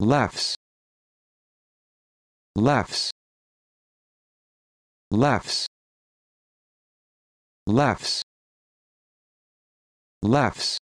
laughs laughs laughs laughs laughs